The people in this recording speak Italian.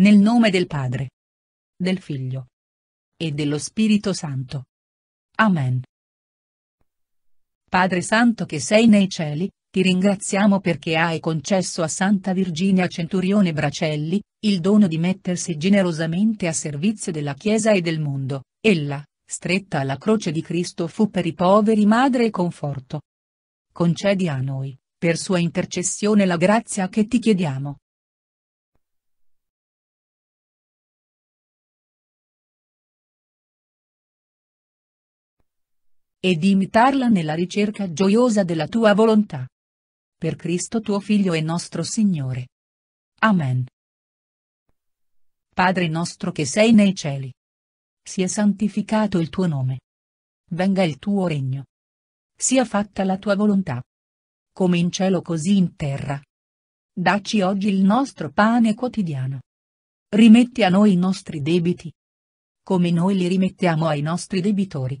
Nel nome del Padre. Del Figlio. E dello Spirito Santo. Amen. Padre Santo che sei nei cieli, ti ringraziamo perché hai concesso a Santa Virginia Centurione Bracelli, il dono di mettersi generosamente a servizio della Chiesa e del mondo, ella, stretta alla croce di Cristo fu per i poveri madre e conforto. Concedi a noi, per sua intercessione la grazia che ti chiediamo. ed imitarla nella ricerca gioiosa della tua volontà. Per Cristo tuo Figlio e nostro Signore. Amen. Padre nostro che sei nei cieli. Sia santificato il tuo nome. Venga il tuo regno. Sia fatta la tua volontà. Come in cielo così in terra. Dacci oggi il nostro pane quotidiano. Rimetti a noi i nostri debiti. Come noi li rimettiamo ai nostri debitori